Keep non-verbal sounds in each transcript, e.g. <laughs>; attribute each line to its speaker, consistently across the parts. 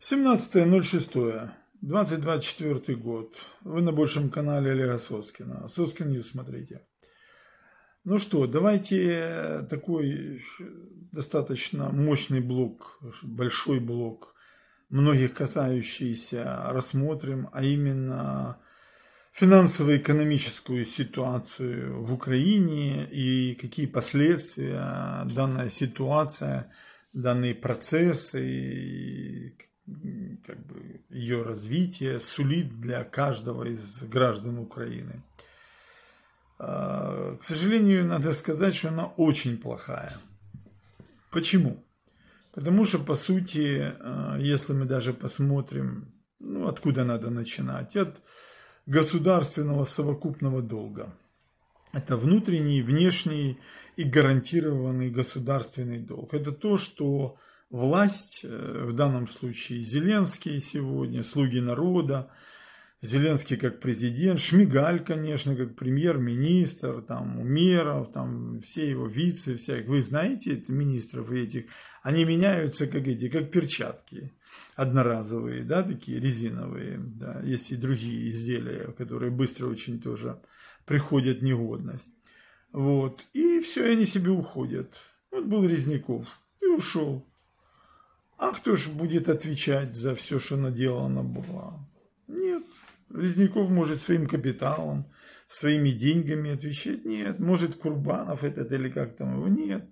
Speaker 1: 17.06. 2024 год. Вы на большем канале Олега Соскина. Соскин Ньюс смотрите. Ну что, давайте э, такой э, достаточно мощный блок, большой блок, многих касающийся рассмотрим, а именно финансово-экономическую ситуацию в Украине и какие последствия данная ситуация, данные процессы, как бы, ее развитие сулит для каждого из граждан Украины. А, к сожалению, надо сказать, что она очень плохая. Почему? Потому что, по сути, а, если мы даже посмотрим, ну, откуда надо начинать, от государственного совокупного долга. Это внутренний, внешний и гарантированный государственный долг. Это то, что власть, э, в данном случае Зеленский сегодня, слуги народа, Зеленский как президент, Шмигаль, конечно, как премьер-министр, там, Умеров, там, все его вице, всяких, вы знаете министров этих, они меняются как эти, как перчатки одноразовые, да, такие резиновые, да, есть и другие изделия, которые быстро очень тоже приходят негодность, вот, и все, они себе уходят, вот был Резняков и ушел, а кто ж будет отвечать за все, что наделано было? Нет. Резняков может своим капиталом, своими деньгами отвечать? Нет. Может Курбанов этот или как там его? Нет.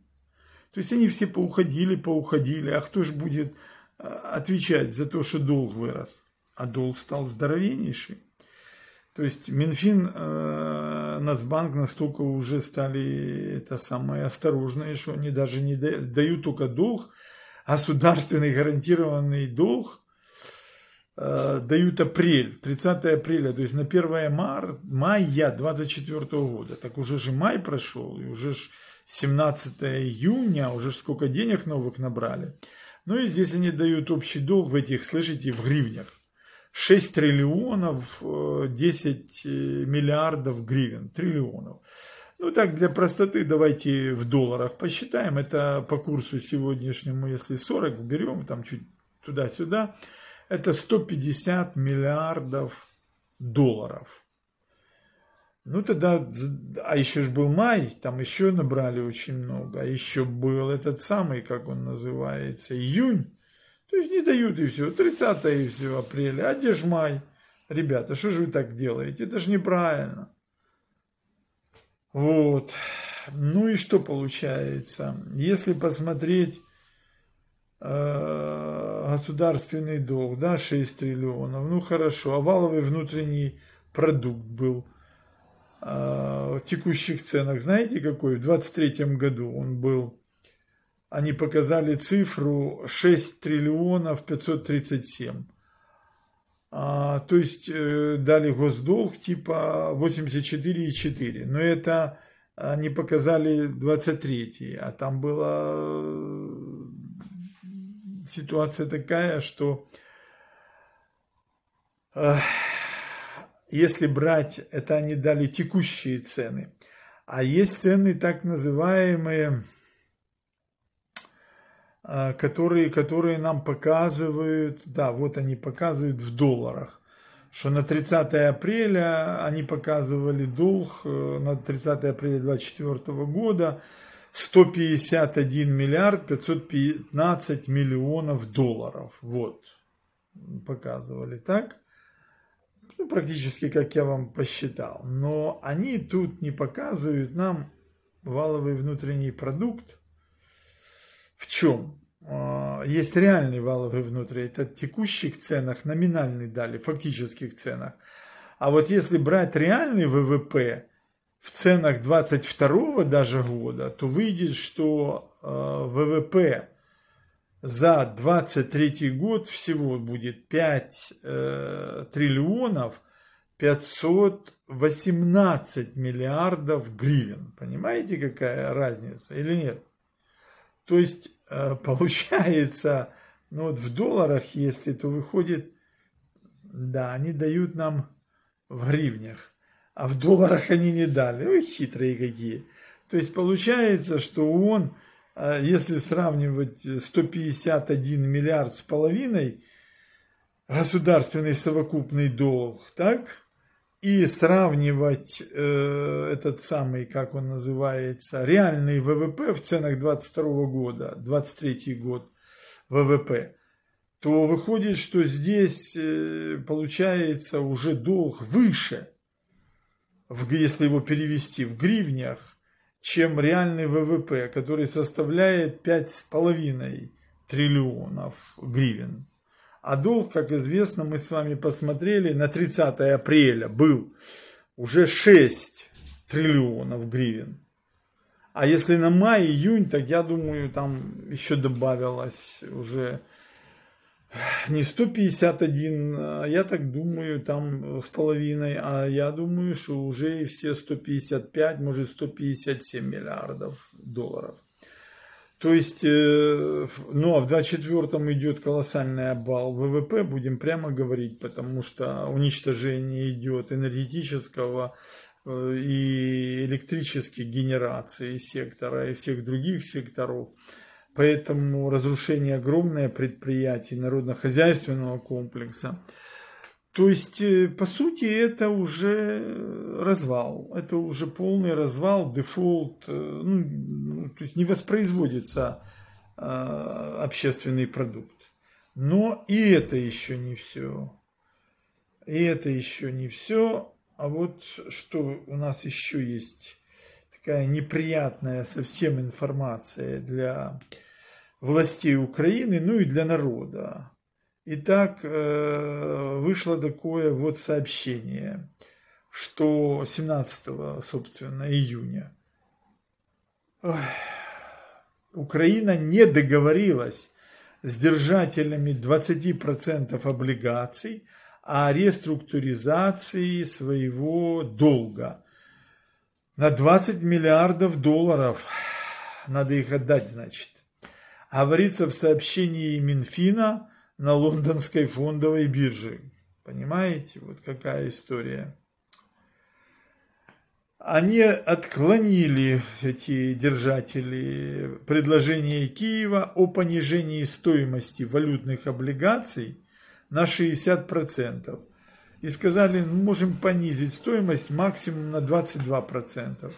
Speaker 1: То есть они все поуходили, поуходили. А кто ж будет э, отвечать за то, что долг вырос? А долг стал здоровеннейший. То есть Минфин, э, Нацбанк настолько уже стали это самое осторожное, что они даже не дают только долг, государственный гарантированный долг э, дают апрель, 30 апреля, то есть на 1 мар, мая 24 года. Так уже же май прошел, и уже ж 17 июня, уже ж сколько денег новых набрали. Ну и здесь они дают общий долг в этих, слышите, в гривнях. 6 триллионов 10 э, э, миллиардов гривен, триллионов. Ну так, для простоты давайте в долларах посчитаем. Это по курсу сегодняшнему, если 40 берем, там чуть туда-сюда, это 150 миллиардов долларов. Ну тогда, а еще же был май, там еще набрали очень много, а еще был этот самый, как он называется, июнь. То есть не дают и все, 30 и все, апреля, а где же май? Ребята, что же вы так делаете? Это же неправильно. Вот. Ну и что получается? Если посмотреть э, государственный долг, да, 6 триллионов, ну хорошо, а валовый внутренний продукт был э, в текущих ценах, знаете какой? В 23 году он был, они показали цифру 6 триллионов 537. А, то есть э, дали госдолг типа 84,4, но это они а, показали 23, а там была э, ситуация такая, что э, если брать, это они дали текущие цены, а есть цены так называемые а, которые, которые нам показывают, да, вот они показывают в долларах, что на 30 апреля они показывали долг э, на 30 апреля 2024 года 151 миллиард 515 миллионов долларов. Вот, показывали так. Ну, практически, как я вам посчитал. Но они тут не показывают нам валовый внутренний продукт, в чем? А, есть реальный валовый внутри, это текущих ценах, номинальный дали, фактических ценах. А вот если брать реальный ВВП в ценах 22 даже года, то выйдет, что а, ВВП за 23 год всего будет 5 э, триллионов 518 миллиардов гривен. Понимаете, какая разница или нет? То есть э, получается, ну вот в долларах, если, то выходит, да, они дают нам в гривнях, а в долларах они не дали. Ой, хитрые какие. То есть получается, что он, э, если сравнивать 151 э, миллиард с половиной, государственный совокупный долг, так, и сравнивать э, этот самый, как он называется, реальный ВВП в ценах 22 года, 23 год ВВП, то выходит, что здесь э, получается уже долг выше, в, если его перевести в гривнях, чем реальный ВВП, который составляет 5,5 триллионов гривен. А долг, как известно, мы с вами посмотрели, на 30 апреля был уже 6 триллионов гривен. А если на май-июнь, так я думаю, там еще добавилось уже не 151, а я так думаю, там с половиной, а я думаю, что уже и все 155, может 157 миллиардов долларов. То есть, э, ну а в 24-м идет колоссальный обвал ВВП, будем прямо говорить, потому что уничтожение идет энергетического э, и электрических генераций сектора и всех других секторов. Поэтому разрушение огромное предприятий народно-хозяйственного комплекса. То есть, э, по сути, это уже развал. Это уже полный развал, дефолт. Ну, то есть не воспроизводится а, общественный продукт. Но и это еще не все. И это еще не все. А вот что у нас еще есть такая неприятная совсем информация для властей Украины, ну и для народа. Итак, э, вышло такое вот сообщение, что 17, собственно, июня Украина не договорилась с держателями 20% облигаций о реструктуризации своего долга на 20 миллиардов долларов. Надо их отдать, значит. Говорится в сообщении Минфина на лондонской фондовой бирже. Понимаете, вот какая история они отклонили, эти держатели, предложение Киева о понижении стоимости валютных облигаций на 60%. И сказали, мы «Ну, можем понизить стоимость максимум на 22%.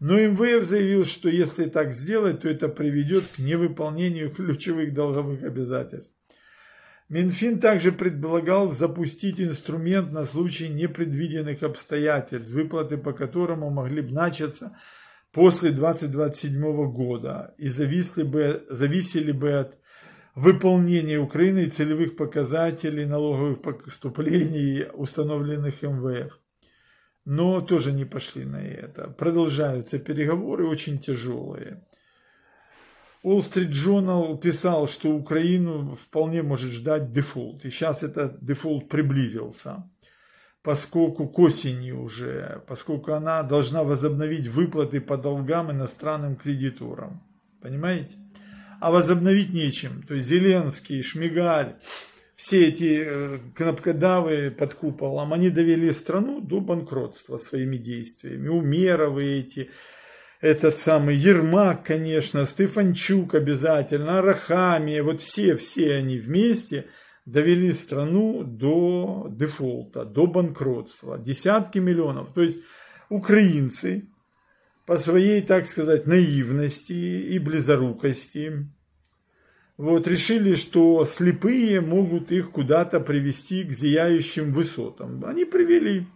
Speaker 1: Но МВФ заявил, что если так сделать, то это приведет к невыполнению <laughs> ключевых долговых обязательств. Минфин также предполагал запустить инструмент на случай непредвиденных обстоятельств, выплаты по которому могли бы начаться после 2027 года и зависли бы, зависели бы от выполнения Украины целевых показателей налоговых поступлений, установленных МВФ. Но тоже не пошли на это. Продолжаются переговоры, очень тяжелые. Wall Street Journal писал, что Украину вполне может ждать дефолт. И сейчас этот дефолт приблизился, поскольку к осени уже, поскольку она должна возобновить выплаты по долгам иностранным кредиторам. Понимаете? А возобновить нечем. То есть Зеленский, Шмигаль, все эти э, кнопкодавы под куполом, они довели страну до банкротства своими действиями. Умеровые эти, этот самый Ермак, конечно, Стефанчук обязательно, Арахамия, вот все-все они вместе довели страну до дефолта, до банкротства, десятки миллионов. То есть украинцы по своей, так сказать, наивности и близорукости вот, решили, что слепые могут их куда-то привести к зияющим высотам. Они привели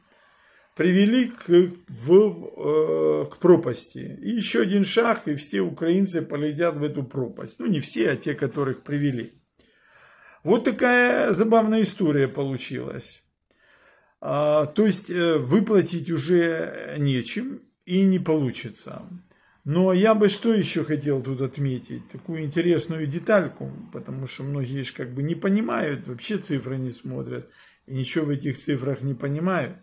Speaker 1: привели к, в, э, к пропасти. И еще один шаг, и все украинцы полетят в эту пропасть. Ну, не все, а те, которых привели. Вот такая забавная история получилась. А, то есть, э, выплатить уже нечем и не получится. Но я бы что еще хотел тут отметить? Такую интересную детальку, потому что многие же как бы не понимают, вообще цифры не смотрят и ничего в этих цифрах не понимают.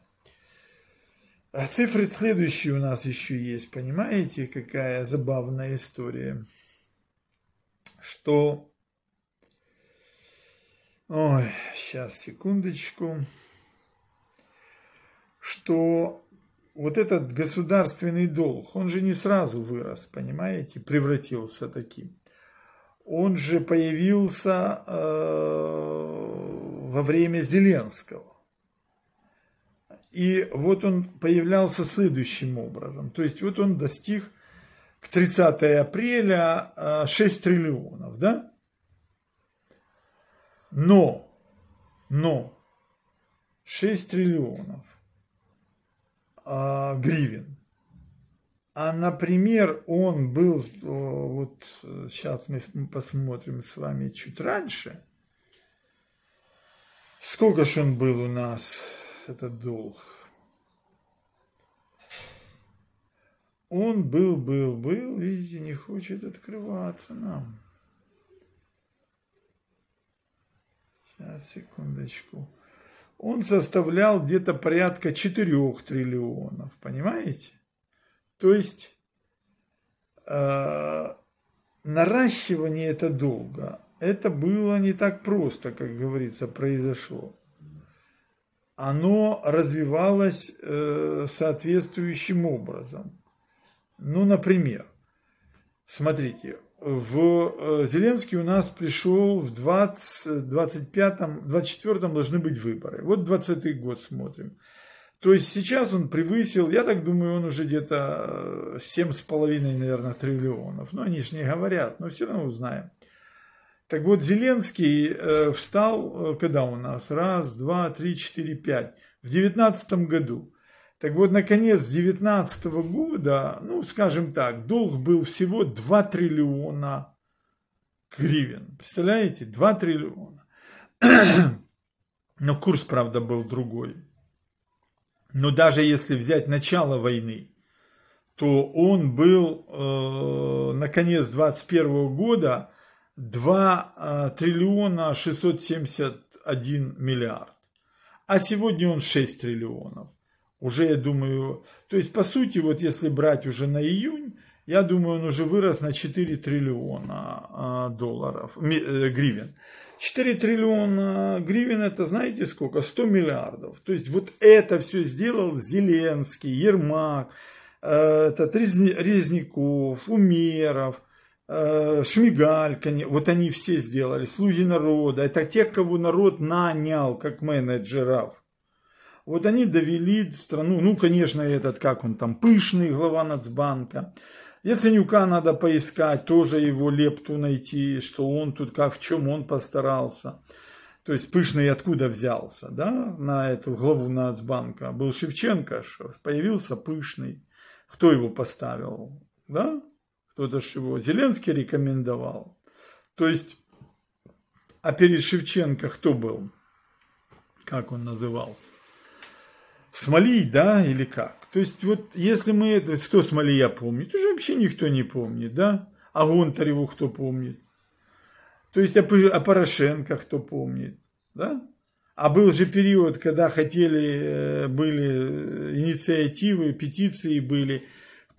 Speaker 1: А цифры следующие у нас еще есть, понимаете, какая забавная история. Что... Ой, сейчас, секундочку. Что вот этот государственный долг, он же не сразу вырос, понимаете, превратился таким. Он же появился э, во время Зеленского. И вот он появлялся следующим образом. То есть вот он достиг к 30 апреля 6 а, триллионов, да? Но, но 6 триллионов а, гривен. А, например, он был, э, вот сейчас мы посмотрим с вами чуть раньше, сколько же он был у нас, это долг. Он был, был, был, видите, не хочет открываться нам. Сейчас, секундочку. Он составлял где-то порядка 4 триллионов, понимаете? То есть э, наращивание это долга, Это было не так просто, как говорится, произошло оно развивалось э, соответствующим образом. Ну, например, смотрите, в э, Зеленский у нас пришел в 25-24 должны быть выборы. Вот 20 год смотрим. То есть сейчас он превысил, я так думаю, он уже где-то 7,5, э, наверное, триллионов. Но они же не говорят, но все равно узнаем. Так вот, Зеленский э, встал, э, когда у нас? Раз, два, три, четыре, пять. В девятнадцатом году. Так вот, наконец, девятнадцатого года, ну, скажем так, долг был всего 2 триллиона гривен. Представляете? 2 триллиона. <clears throat> Но курс, правда, был другой. Но даже если взять начало войны, то он был, э, наконец, 21 года 2 а, триллиона 671 миллиард. А сегодня он 6 триллионов. Уже, я думаю, то есть, по сути, вот если брать уже на июнь, я думаю, он уже вырос на 4 триллиона а, долларов, э, гривен. 4 триллиона гривен, это знаете сколько? 100 миллиардов. То есть, вот это все сделал Зеленский, Ермак, э, этот Резняков, Умеров – Э, Шмигаль, вот они все сделали, слуги народа, это те, кого народ нанял как менеджеров. Вот они довели страну, ну, конечно, этот, как он там, пышный глава Нацбанка. Яценюка надо поискать, тоже его лепту найти, что он тут, как, в чем он постарался. То есть пышный откуда взялся, да, на эту главу Нацбанка. Был Шевченко, появился пышный. Кто его поставил, да? Ну, это же его Зеленский рекомендовал. То есть, а перед Шевченко кто был? Как он назывался? Смолий, да, или как? То есть, вот если мы это, кто Смолия помнит? Уже вообще никто не помнит, да? А Гонтареву кто помнит? То есть, а, а Порошенко кто помнит, да? А был же период, когда хотели, э, были э, инициативы, петиции были,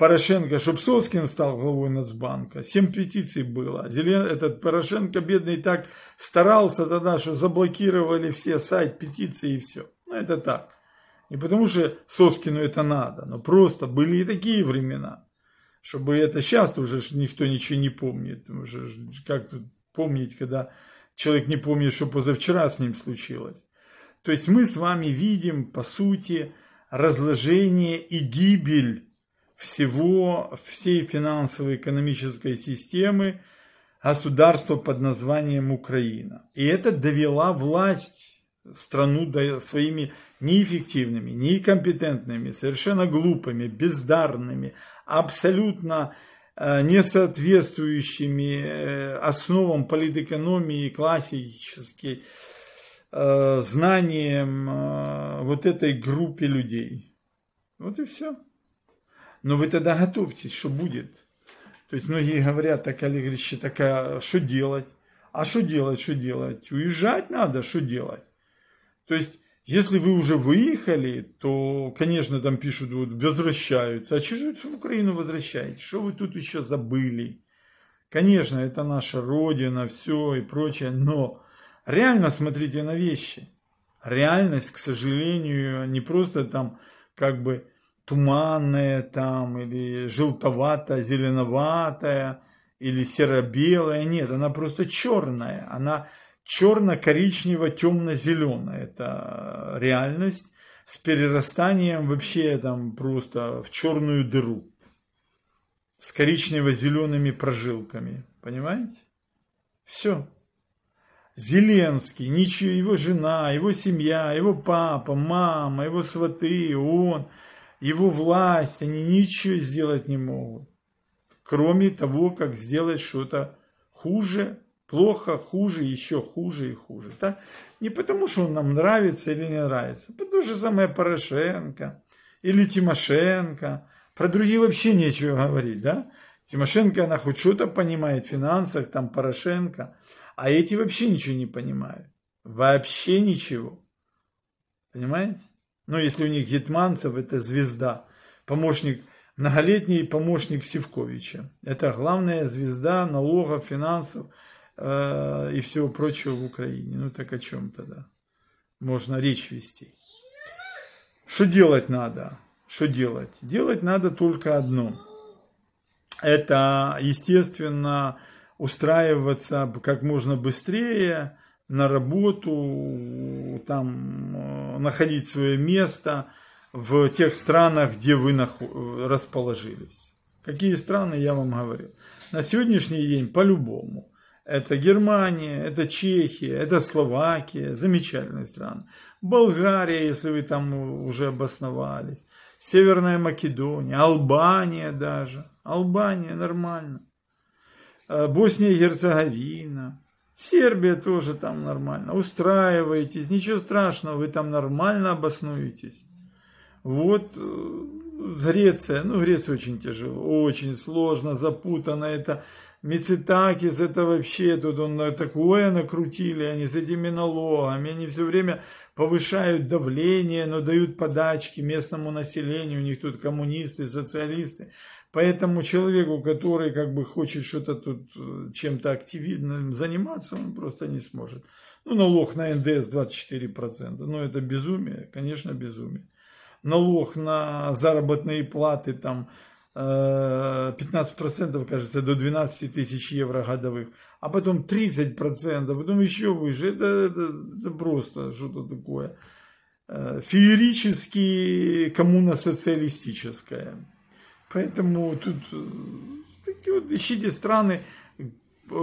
Speaker 1: Порошенко, чтобы Соскин стал главой Нацбанка. Семь петиций было. Зелен... Этот Порошенко бедный так старался тогда, что заблокировали все сайт, петиции и все. Ну, это так. Не потому что Соскину это надо, но просто были и такие времена. Чтобы это сейчас уже никто ничего не помнит. Уже как тут помнить, когда человек не помнит, что позавчера с ним случилось. То есть мы с вами видим, по сути, разложение и гибель всего, всей финансово-экономической системы государства под названием Украина. И это довела власть страну до, своими неэффективными, некомпетентными, совершенно глупыми, бездарными, абсолютно э, не соответствующими э, основам политэкономии и классической э, знаниям вот этой группе людей. Вот и все. Но «Ну, вы тогда готовьтесь, что будет. То есть многие говорят, так Олег Ильич, так а что делать? А что делать, что делать? Уезжать надо, что делать? То есть, если вы уже выехали, то, конечно, там пишут, вот, возвращаются. А чего вы в Украину возвращаете, Что вы тут еще забыли? Конечно, это наша родина, все и прочее, но реально смотрите на вещи. Реальность, к сожалению, не просто там как бы Туманная там, или желтоватая, зеленоватая или серо белая Нет, она просто черная. Она черно-коричнево-темно-зеленая. Это э, реальность с перерастанием вообще там просто в черную дыру. С коричнево-зелеными прожилками. Понимаете? Все. Зеленский, ничего, его жена, его семья, его папа, мама, его сваты, он – его власть, они ничего сделать не могут, кроме того, как сделать что-то хуже, плохо, хуже, еще хуже и хуже. Да? Не потому, что он нам нравится или не нравится, потому что самое Порошенко или Тимошенко, про другие вообще нечего говорить, да? Тимошенко, она хоть что-то понимает в финансах, там Порошенко, а эти вообще ничего не понимают. Вообще ничего. Понимаете? Но ну, если у них Гетманцев, это звезда. Помощник, многолетний помощник Сивковича, Это главная звезда налогов, финансов э, и всего прочего в Украине. Ну, так о чем тогда можно речь вести? Что делать надо? Что делать? Делать надо только одно. Это, естественно, устраиваться как можно быстрее, на работу, там, э, находить свое место в тех странах, где вы э, расположились. Какие страны, я вам говорил. На сегодняшний день по-любому. Это Германия, это Чехия, это Словакия, замечательные страны. Болгария, если вы там уже обосновались. Северная Македония, Албания даже. Албания нормально. Э, Босния и Герцеговина. Сербия тоже там нормально. Устраивайтесь, ничего страшного, вы там нормально обоснуетесь. Вот э, Греция, ну Греция очень тяжело, очень сложно, запутано это. Мицитакис, это вообще, тут он такое накрутили, они с этими налогами, они все время повышают давление, но дают подачки местному населению, у них тут коммунисты, социалисты. Поэтому человеку, который как бы хочет что-то тут э, чем-то активным заниматься, он просто не сможет. Ну, налог на НДС 24%. Ну, это безумие, конечно, безумие. Налог на заработные платы там 15%, э, кажется, до 12 тысяч евро годовых, а потом 30%, потом еще выше. Это, это, это просто что-то такое э, феерически коммуно-социалистическое. Поэтому тут э, такие вот ищите страны, э,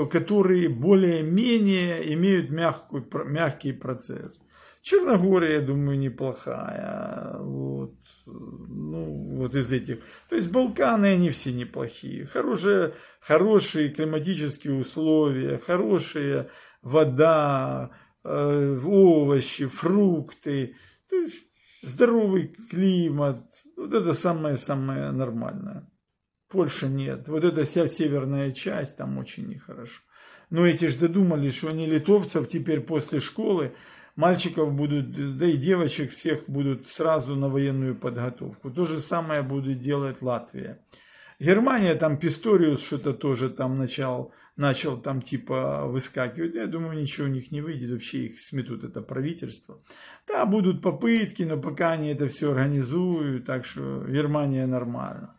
Speaker 1: которые более-менее имеют мягкую, мягкий процесс. Черногория, я думаю, неплохая. Вот. Э, ну, вот из этих. То есть Балканы, они все неплохие. Хорошие, хорошие климатические условия, хорошая вода, овощи, фрукты. То есть здоровый климат, вот это самое-самое нормальное. Польша нет. Вот эта вся северная часть там очень нехорошо. Но эти же додумались что они литовцев теперь после школы, мальчиков будут, да и девочек всех будут сразу на военную подготовку. То же самое будет делать Латвия. Германия там Писториус что-то тоже там начал, начал там типа выскакивать. Я думаю, ничего у них не выйдет, вообще их сметут, это правительство. Да, будут попытки, но пока они это все организуют, так что Германия нормально.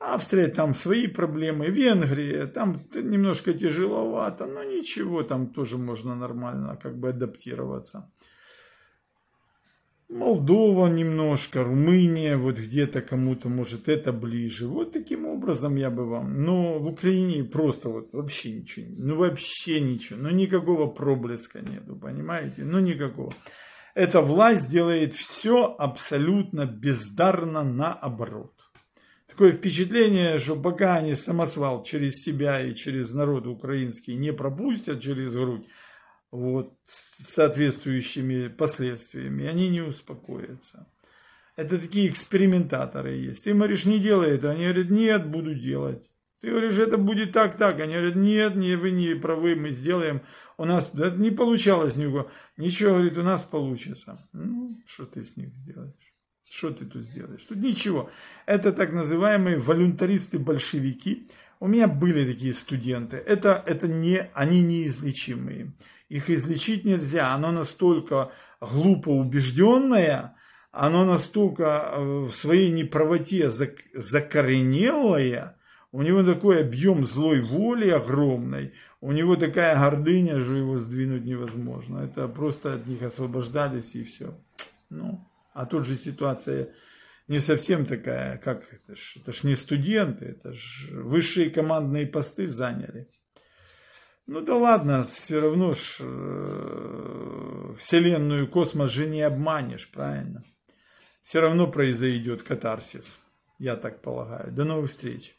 Speaker 1: Австрия там свои проблемы, Венгрия там немножко тяжеловато, но ничего, там тоже можно нормально как бы адаптироваться. Молдова немножко, Румыния, вот где-то кому-то, может, это ближе. Вот таким образом я бы вам. Но в Украине просто вот вообще ничего, ну вообще ничего, ну никакого проблеска нету, понимаете? Ну никакого. Эта власть делает все абсолютно бездарно наоборот. Такое впечатление, что пока они самосвал через себя и через народ украинский не пропустят через грудь, вот, соответствующими последствиями, они не успокоятся. Это такие экспериментаторы есть. Ты говоришь, не делай это. Они говорят, нет, буду делать. Ты говоришь, это будет так, так. Они говорят, нет, не, вы не правы, мы сделаем. У нас да, не получалось никого. Ничего, говорит, у нас получится. Ну, что ты с них сделаешь? Что ты тут сделаешь? Тут ничего. Это так называемые волюнтаристы-большевики. У меня были такие студенты. Это, это не, они неизлечимые. Их излечить нельзя. Оно настолько глупо убежденное, оно настолько э, в своей неправоте закоренелое, у него такой объем злой воли огромной, у него такая гордыня, что его сдвинуть невозможно. Это просто от них освобождались и все. Ну, а тут же ситуация не совсем такая, как это ж, это ж не студенты, это ж высшие командные посты заняли. Ну да ладно, все равно ж э, Вселенную, космос же не обманешь, правильно? Все равно произойдет катарсис, я так полагаю. До новых встреч.